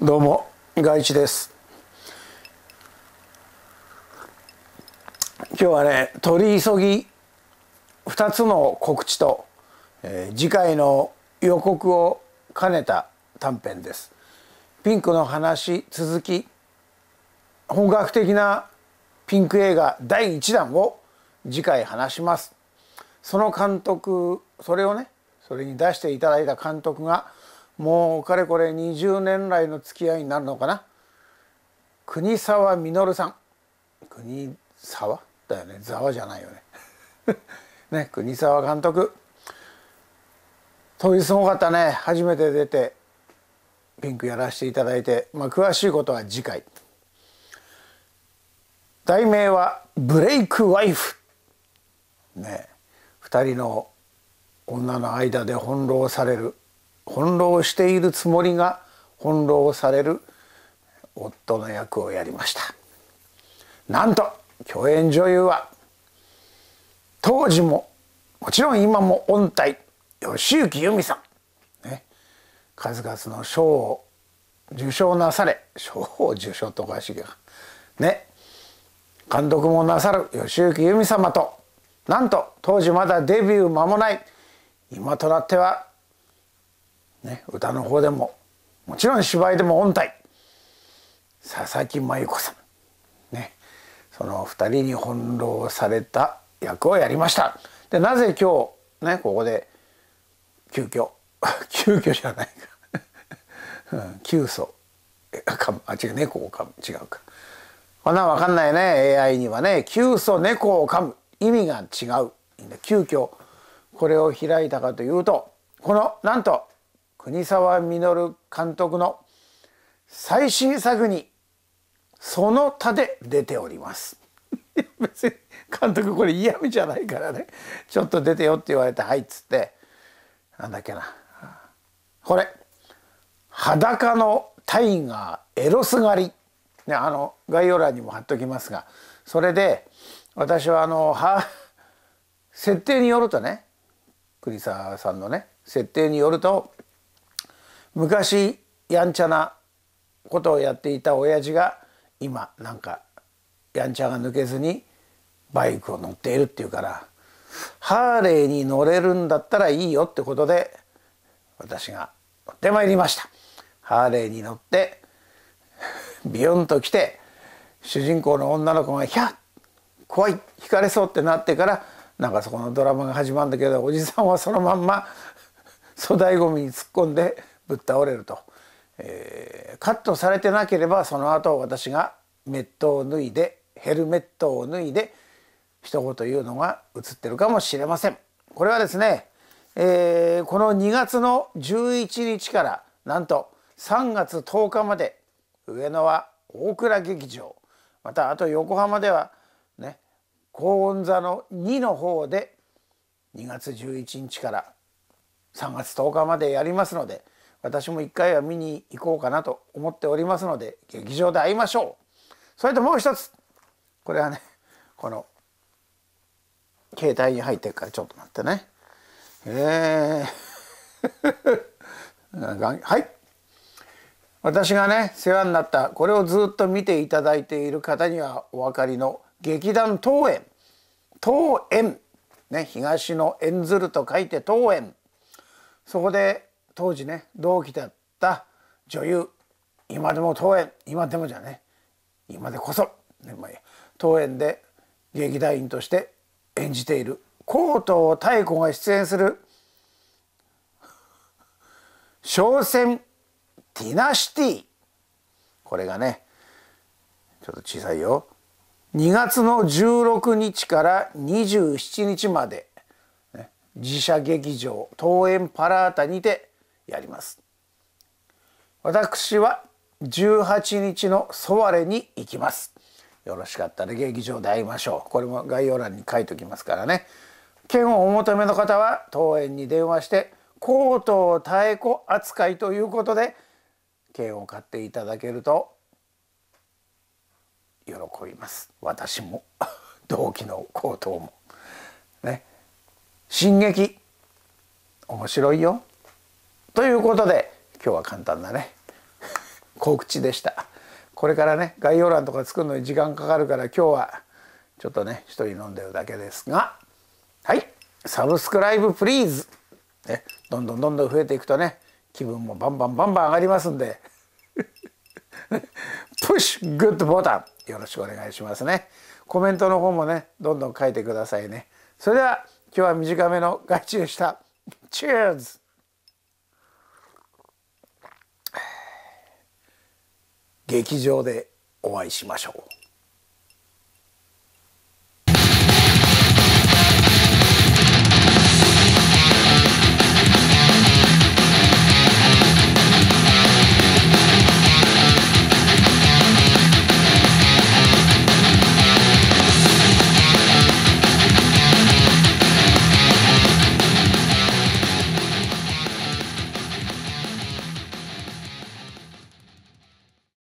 どうも外地です今日はね取り急ぎ2つの告知と、えー、次回の予告を兼ねた短編ですピンクの話続き本格的なピンク映画第1弾を次回話しますその監督それをねそれに出していただいた監督がもうかれこれ20年来の付き合いになるのかな国沢実さん国沢だよね沢じゃないよね ね国沢監督当時すごかったね初めて出てピンクやらせていただいて、まあ、詳しいことは次回題名は「ブレイクワイフ」ね2人の女の間で翻弄される翻弄しているつもりが翻弄される夫の役をやりましたなんと共演女優は当時ももちろん今も音体吉行由美さん、ね、数々の賞を受賞なされ賞を受賞とおかしいけね監督もなさる吉行由美様となんと当時まだデビュー間もない今となってはね、歌の方でももちろん芝居でも音体佐々木真由子さん、ね、その2人に翻弄された役をやりました。でなぜ今日、ね、ここで急遽 急遽じゃないかうん、急遽かあ違う猫を噛む違うかこんなん分かんないね AI にはね急遽猫を噛む意味が違う急遽これを開いたかというとこのなんと国沢実監督の最新作にその他で出ております 別に監督これ嫌味じゃないからねちょっと出てよって言われて「はい」っつってなんだっけなこれ「裸のタイガーエロス狩り」ねあの概要欄にも貼っときますがそれで私はあのは設定によるとね栗沢さんのね設定によると昔やんちゃなことをやっていた親父が今なんかやんちゃが抜けずにバイクを乗っているっていうからハーレーに乗れるんだったらいいよってことで私が乗ってまいりましたハーレーに乗ってビヨンと来て主人公の女の子が「ひゃっ怖い引かれそう」ってなってからなんかそこのドラマが始まるんだけどおじさんはそのまんま粗大ごみに突っ込んでぶっ倒れると、えー、カットされてなければその後私がメットを脱いでヘルメットを脱いで一言言うのが映ってるかもしれません。これはですね、えー、この2月の11日からなんと3月10日まで上野は大倉劇場またあと横浜ではね高音座の2の方で2月11日から3月10日までやりますので私も一回は見に行こうかなと思っておりますので劇場で会いましょうそれともう一つこれはねこの携帯に入ってるからちょっと待ってねえー はい私がね世話になったこれをずっと見ていただいている方にはお分かりの劇団東園東園ね東の園ずると書いて東園そこで当時ね同期だった女優今でも当園今でもじゃね今でこそ、ね当園で劇団員として演じている高藤妙子が出演する商船ティナシティこれがねちょっと小さいよ2月の16日から27日まで自社劇場東園パラータにてやります私は18日のソワレに行きますよろしかったら劇場で会いましょうこれも概要欄に書いておきますからね券をお求めの方は当園に電話してコートを太鼓扱いということで券を買っていただけると喜びます私も 同期のコートもね進撃面白いよということで今日は簡単なね告知 でしたこれからね概要欄とか作るのに時間かかるから今日はちょっとね一人飲んでるだけですがはいサブスクライブプリーズ、ね、どんどんどんどん増えていくとね気分もバンバンバンバン上がりますんで プッシュグッドボタンよろしくお願いしますねコメントの方もねどんどん書いてくださいねそれでは今日は短めの外注でしたチ h e e 劇場でお会いしましょう。